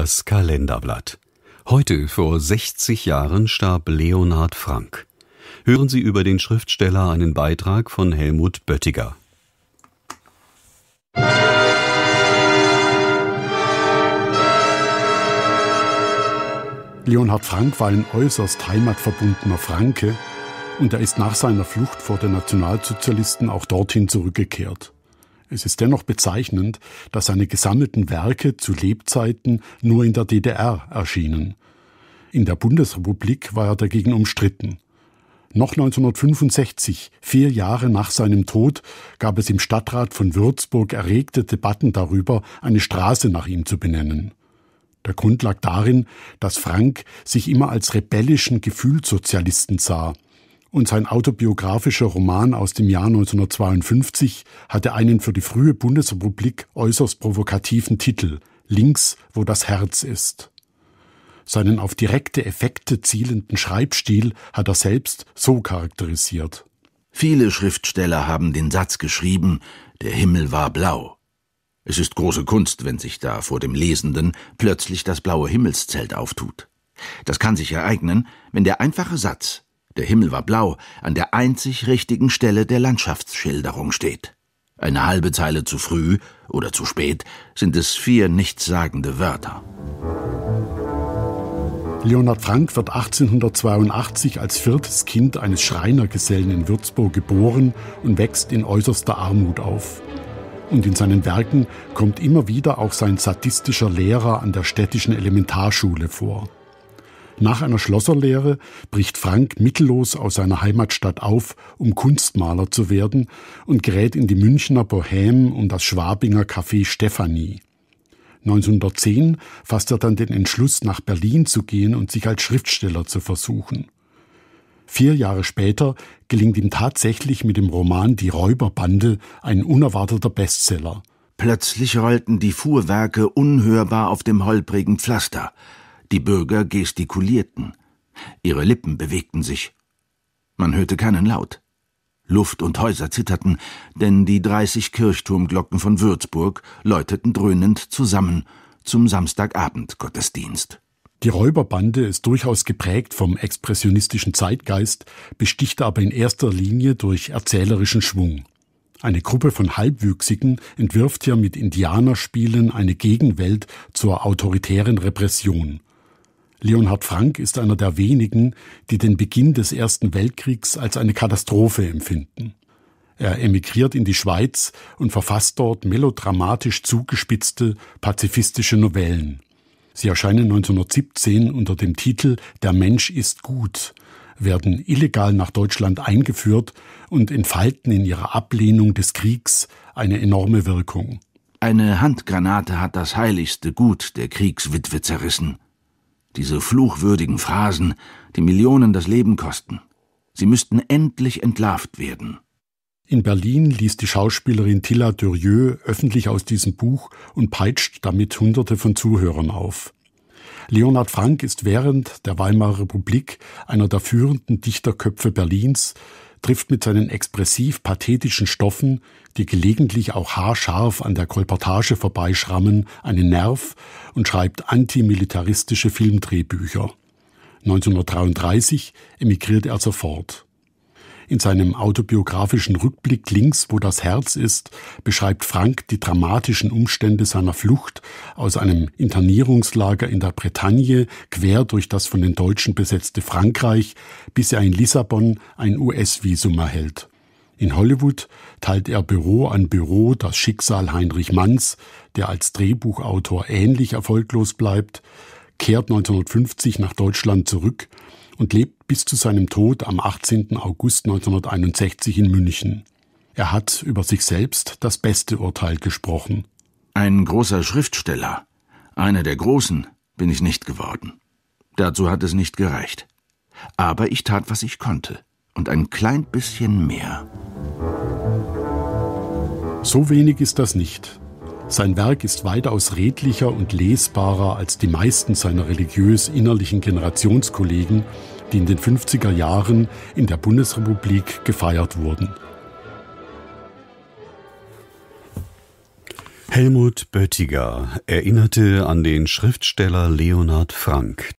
Das Kalenderblatt. Heute vor 60 Jahren starb Leonhard Frank. Hören Sie über den Schriftsteller einen Beitrag von Helmut Böttiger. Leonhard Frank war ein äußerst heimatverbundener Franke und er ist nach seiner Flucht vor den Nationalsozialisten auch dorthin zurückgekehrt. Es ist dennoch bezeichnend, dass seine gesammelten Werke zu Lebzeiten nur in der DDR erschienen. In der Bundesrepublik war er dagegen umstritten. Noch 1965, vier Jahre nach seinem Tod, gab es im Stadtrat von Würzburg erregte Debatten darüber, eine Straße nach ihm zu benennen. Der Grund lag darin, dass Frank sich immer als rebellischen Gefühlsozialisten sah – und sein autobiografischer Roman aus dem Jahr 1952 hatte einen für die frühe Bundesrepublik äußerst provokativen Titel Links, wo das Herz ist. Seinen auf direkte Effekte zielenden Schreibstil hat er selbst so charakterisiert. Viele Schriftsteller haben den Satz geschrieben, der Himmel war blau. Es ist große Kunst, wenn sich da vor dem Lesenden plötzlich das blaue Himmelszelt auftut. Das kann sich ereignen, wenn der einfache Satz der Himmel war blau, an der einzig richtigen Stelle der Landschaftsschilderung steht. Eine halbe Zeile zu früh oder zu spät sind es vier nichtssagende Wörter. Leonhard Frank wird 1882 als viertes Kind eines Schreinergesellen in Würzburg geboren und wächst in äußerster Armut auf. Und in seinen Werken kommt immer wieder auch sein sadistischer Lehrer an der städtischen Elementarschule vor. Nach einer Schlosserlehre bricht Frank mittellos aus seiner Heimatstadt auf, um Kunstmaler zu werden und gerät in die Münchner Bohème und das Schwabinger Café Stephanie. 1910 fasst er dann den Entschluss, nach Berlin zu gehen und sich als Schriftsteller zu versuchen. Vier Jahre später gelingt ihm tatsächlich mit dem Roman Die Räuberbande ein unerwarteter Bestseller. Plötzlich rollten die Fuhrwerke unhörbar auf dem holprigen Pflaster. Die Bürger gestikulierten. Ihre Lippen bewegten sich. Man hörte keinen Laut. Luft und Häuser zitterten, denn die dreißig Kirchturmglocken von Würzburg läuteten dröhnend zusammen zum Samstagabend-Gottesdienst. Die Räuberbande ist durchaus geprägt vom expressionistischen Zeitgeist, besticht aber in erster Linie durch erzählerischen Schwung. Eine Gruppe von Halbwüchsigen entwirft hier mit Indianerspielen eine Gegenwelt zur autoritären Repression. Leonhard Frank ist einer der wenigen, die den Beginn des Ersten Weltkriegs als eine Katastrophe empfinden. Er emigriert in die Schweiz und verfasst dort melodramatisch zugespitzte pazifistische Novellen. Sie erscheinen 1917 unter dem Titel Der Mensch ist gut, werden illegal nach Deutschland eingeführt und entfalten in ihrer Ablehnung des Kriegs eine enorme Wirkung. Eine Handgranate hat das heiligste Gut der Kriegswitwe zerrissen diese fluchwürdigen Phrasen, die Millionen das Leben kosten. Sie müssten endlich entlarvt werden. In Berlin liest die Schauspielerin Tilla Durieux öffentlich aus diesem Buch und peitscht damit Hunderte von Zuhörern auf. Leonhard Frank ist während der Weimarer Republik einer der führenden Dichterköpfe Berlins, trifft mit seinen expressiv-pathetischen Stoffen, die gelegentlich auch haarscharf an der Kolportage vorbeischrammen, einen Nerv und schreibt antimilitaristische Filmdrehbücher. 1933 emigriert er sofort. In seinem autobiografischen Rückblick links, wo das Herz ist, beschreibt Frank die dramatischen Umstände seiner Flucht aus einem Internierungslager in der Bretagne quer durch das von den Deutschen besetzte Frankreich, bis er in Lissabon ein US-Visum erhält. In Hollywood teilt er Büro an Büro das Schicksal Heinrich Manns, der als Drehbuchautor ähnlich erfolglos bleibt, kehrt 1950 nach Deutschland zurück und lebt bis zu seinem Tod am 18. August 1961 in München. Er hat über sich selbst das beste Urteil gesprochen. Ein großer Schriftsteller, einer der Großen, bin ich nicht geworden. Dazu hat es nicht gereicht. Aber ich tat, was ich konnte. Und ein klein bisschen mehr. So wenig ist das nicht. Sein Werk ist weitaus redlicher und lesbarer als die meisten seiner religiös innerlichen Generationskollegen, die in den 50er Jahren in der Bundesrepublik gefeiert wurden. Helmut Böttiger erinnerte an den Schriftsteller Leonhard Frank,